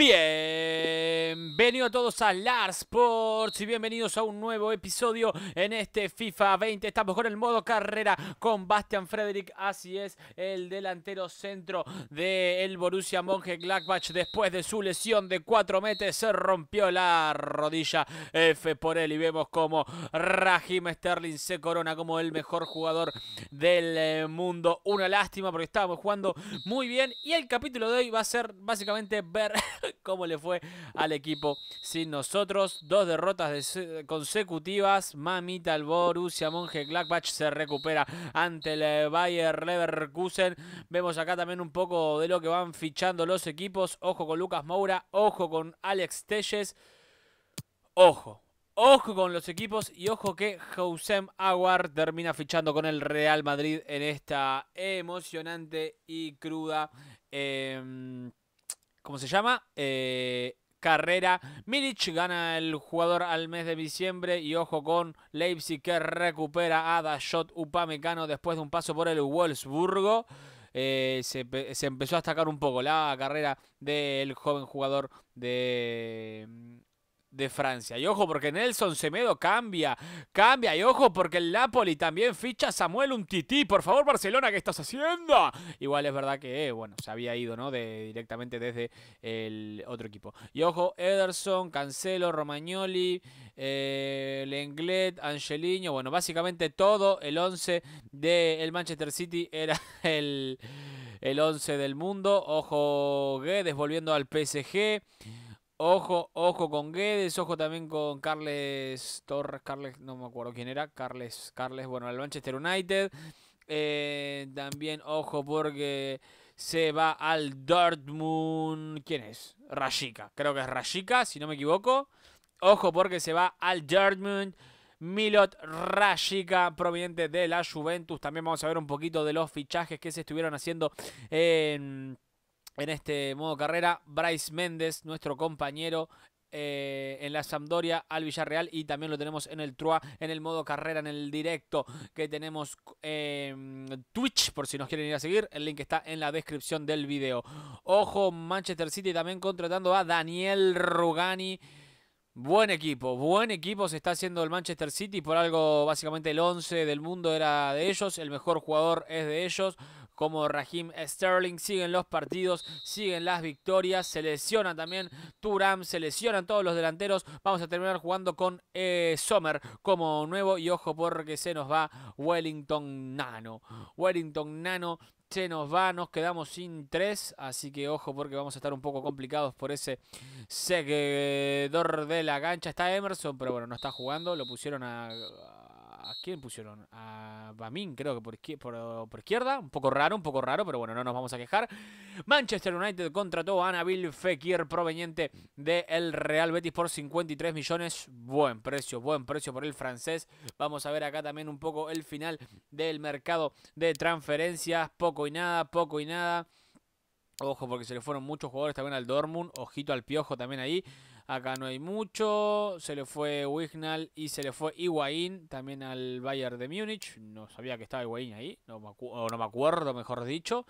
别。Bienvenidos todos a Lars Sports y bienvenidos a un nuevo episodio en este FIFA 20. Estamos con el modo carrera con Bastian Frederick, así es, el delantero centro del de Borussia Monchengladbach. Después de su lesión de cuatro meses se rompió la rodilla F por él y vemos como Raheem Sterling se corona como el mejor jugador del eh, mundo. Una lástima porque estábamos jugando muy bien y el capítulo de hoy va a ser básicamente ver cómo le fue al equipo sin nosotros. Dos derrotas consecutivas. Mamita al Borussia Gladbach se recupera ante el eh, Bayer Leverkusen. Vemos acá también un poco de lo que van fichando los equipos. Ojo con Lucas Moura, ojo con Alex Telles. Ojo, Ojo con los equipos y ojo que Josem Aguar termina fichando con el Real Madrid en esta emocionante y cruda em, ¿Cómo se llama? Eh, carrera. Milic gana el jugador al mes de diciembre y ojo con Leipzig que recupera a Dashot Upamecano después de un paso por el Wolfsburgo. Eh, se, se, empezó a destacar un poco la carrera del joven jugador de de Francia. Y ojo porque Nelson Semedo cambia, cambia. Y ojo porque el Napoli también ficha a Samuel tití, Por favor, Barcelona, ¿qué estás haciendo? Igual es verdad que, eh, bueno, se había ido, ¿no? De, directamente desde el otro equipo. Y ojo, Ederson, Cancelo, Romagnoli, eh, Lenglet, Angelino. Bueno, básicamente todo el 11 del Manchester City era el, el 11 del mundo. Ojo, Guedes volviendo al PSG. Ojo, ojo con Guedes, ojo también con Carles Torres, Carles, no me acuerdo quién era, Carles, Carles, bueno, al Manchester United. Eh, también ojo porque se va al Dortmund. ¿Quién es? Rashika, creo que es Rashika, si no me equivoco. Ojo porque se va al Dortmund. Milot Rashica, proveniente de la Juventus. También vamos a ver un poquito de los fichajes que se estuvieron haciendo en en este modo carrera. Bryce Méndez, nuestro compañero. Eh, en la Sampdoria al Villarreal y también lo tenemos en el Trua, en el modo carrera, en el directo que tenemos eh, Twitch, por si nos quieren ir a seguir, el link está en la descripción del video. Ojo, Manchester City también contratando a Daniel Rugani. Buen equipo, buen equipo se está haciendo el Manchester City, por algo básicamente el 11 del mundo era de ellos, el mejor jugador es de ellos como Raheem Sterling. Siguen los partidos, siguen las victorias. Se lesiona también Turam, se lesionan todos los delanteros. Vamos a terminar jugando con eh, Sommer como nuevo. Y ojo porque se nos va Wellington Nano. Wellington Nano se nos va, nos quedamos sin tres, así que ojo porque vamos a estar un poco complicados por ese seguidor de la cancha. Está Emerson, pero bueno, no está jugando, lo pusieron a, ¿A quién pusieron? A Bamin, creo que por, izquierda. Un poco raro, un poco raro, pero bueno, no nos vamos a quejar. Manchester United contrató a Anabil Fekir, proveniente del Real Betis, por 53 millones. Buen precio, buen precio por el francés. Vamos a ver acá también un poco el final del mercado de transferencias. Poco y nada, poco y nada. Ojo, porque se le fueron muchos jugadores también al Dortmund. Ojito al piojo también ahí. Acá no hay mucho. Se le fue Wignal y se le fue Higuaín también al Bayern de Múnich. No sabía que estaba Higuaín ahí. No me, o no me acuerdo, mejor dicho.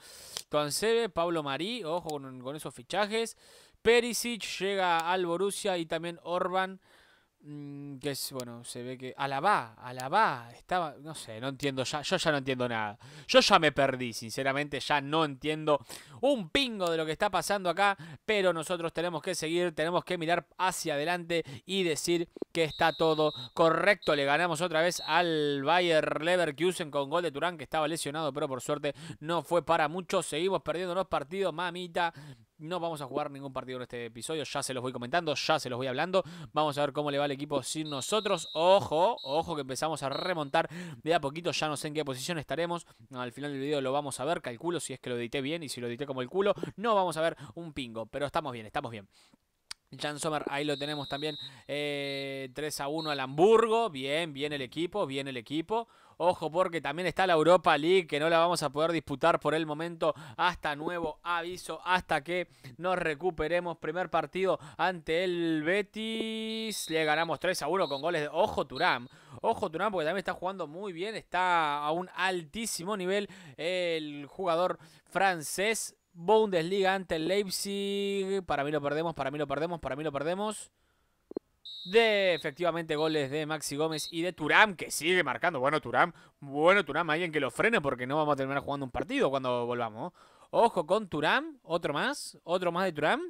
Tuancebe, Pablo Marí. Ojo con, esos fichajes. Perisic llega al Borussia y también Orban Mm, que es, bueno, se ve que. Alaba, Alaba, estaba. No sé, no entiendo ya. Yo ya no entiendo nada. Yo ya me perdí, sinceramente, ya no entiendo un pingo de lo que está pasando acá. Pero nosotros tenemos que seguir, tenemos que mirar hacia adelante y decir que está todo correcto. Le ganamos otra vez al Bayer Leverkusen con gol de Turán, que estaba lesionado, pero por suerte no fue para mucho. Seguimos perdiendo los partidos, mamita. No vamos a jugar ningún partido en este episodio. Ya se los voy comentando, ya se los voy hablando. Vamos a ver cómo le va el equipo sin nosotros. Ojo, ojo que empezamos a remontar de a poquito. Ya no sé en qué posición estaremos. Al final del video lo vamos a ver. Calculo si es que lo edité bien y si lo edité como el culo. No vamos a ver un pingo, pero estamos bien, estamos bien. Jan Sommer, ahí lo tenemos también. 3 eh, a 1 al Hamburgo. Bien, bien el equipo, bien el equipo. Ojo porque también está la Europa League que no la vamos a poder disputar por el momento hasta nuevo aviso, hasta que nos recuperemos. Primer partido ante el Betis. Le ganamos 3 a 1 con goles de Ojo Turam, Ojo Turam porque también está jugando muy bien, está a un altísimo nivel el jugador francés. Bundesliga ante Leipzig. Para mí lo perdemos, para mí lo perdemos, para mí lo perdemos. De efectivamente goles de Maxi Gómez y de Turam, que sigue marcando. Bueno, Turam, bueno, Turam, alguien que lo frene porque no vamos a terminar jugando un partido cuando volvamos. Ojo con Turam, otro más, otro más de Turam.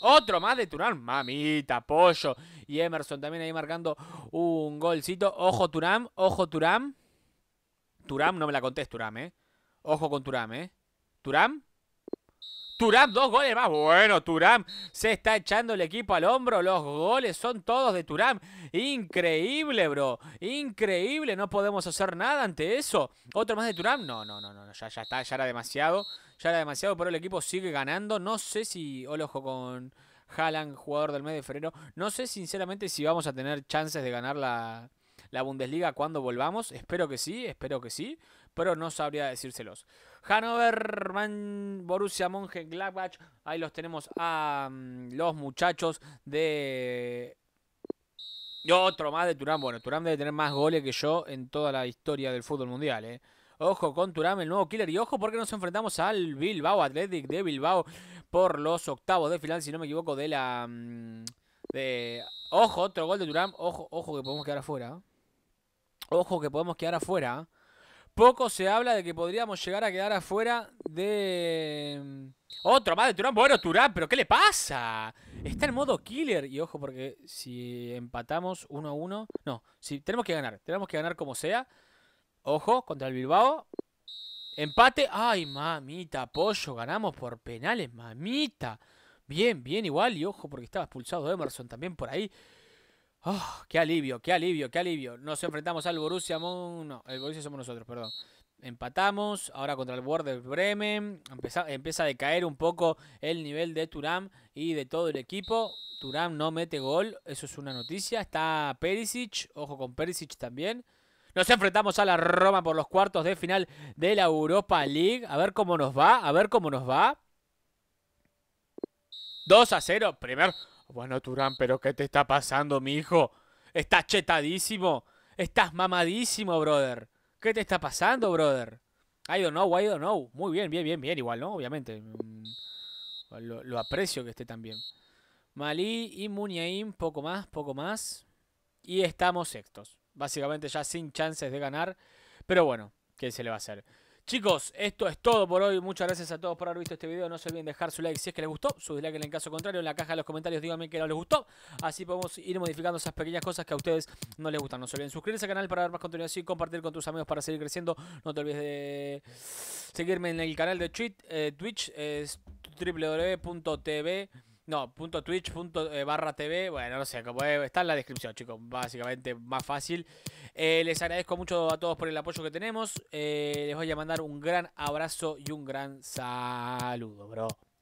Otro más de Turam, mamita, pollo. Y Emerson también ahí marcando un golcito. Ojo Turam, ojo Turam. Turam, no me la contés, Turam, eh. Ojo con Turam, eh. Turam. Turam, dos goles más. Bueno, Turam se está echando el equipo al hombro. Los goles son todos de Turam. Increíble, bro. Increíble. No podemos hacer nada ante eso. Otro más de Turam. No, no, no, no. Ya, está. Ya era demasiado. Ya era demasiado. Pero el equipo sigue ganando. No sé si. ojo con Haaland, jugador del mes de febrero. No sé, sinceramente, si vamos a tener chances de ganar la, la Bundesliga cuando volvamos. Espero que sí, espero que sí, pero no sabría decírselos. Hannover, Man, Borussia Mönchengladbach, ahí los tenemos a mm, los muchachos de y otro más de Turán. Bueno, Turán debe tener más goles que yo en toda la historia del fútbol mundial, ¿eh? Ojo con Turán, el nuevo killer. Y ojo porque nos enfrentamos al Bilbao Athletic de Bilbao por los octavos de final, si no me equivoco, de la... Mm, de... Ojo, otro gol de Turán. Ojo, ojo que podemos quedar afuera. ¿eh? Ojo que podemos quedar afuera. Poco se habla de que podríamos llegar a quedar afuera de... Mm, otro más de Turán. Bueno, Turán, pero ¿qué le pasa? Está en modo killer. Y ojo, porque si empatamos uno a uno... No, si tenemos que ganar. Tenemos que ganar como sea. Ojo, contra el Bilbao. Empate. Ay, mamita, apoyo. Ganamos por penales, mamita. Bien, bien, igual. Y ojo, porque estaba expulsado Emerson también por ahí. Oh, qué alivio, qué alivio, qué alivio. Nos enfrentamos al Borussia Mon... No, el Borussia somos nosotros, perdón. Empatamos, ahora contra el Werder Bremen. empieza a decaer un poco el nivel de Turam y de todo el equipo. Turam no mete gol, eso es una noticia. Está Perisic, ojo con Perisic también. Nos enfrentamos a la Roma por los cuartos de final de la Europa League. A ver cómo nos va, a ver cómo nos va. 2 a 0, primer bueno, Turán, pero ¿qué te está pasando, mi hijo? Estás chetadísimo. Estás mamadísimo, brother. ¿Qué te está pasando, brother? I don't know, I don't know. Muy bien, bien, bien, bien. Igual, ¿no? Obviamente. Mm, lo, aprecio que esté tan bien. Malí y Muniaim, poco más, poco más. Y estamos sextos. Básicamente ya sin chances de ganar. Pero bueno, ¿qué se le va a hacer? Chicos, esto es todo por hoy. Muchas gracias a todos por haber visto este video. No se olviden dejar su like si es que les gustó, su dislike en caso contrario. En la caja de los comentarios díganme que no les gustó. Así podemos ir modificando esas pequeñas cosas que a ustedes no les gustan. No se olviden suscribirse al canal para ver más contenido así, compartir con tus amigos para seguir creciendo. No te olvides de seguirme en el canal de Twitch, eh, Twitch es no, punto twitch, punto, eh, barra TV, bueno, no sé, eh, está en la descripción, chicos, básicamente más fácil. Eh, les agradezco mucho a todos por el apoyo que tenemos. les voy a mandar un gran abrazo y un gran saludo, bro.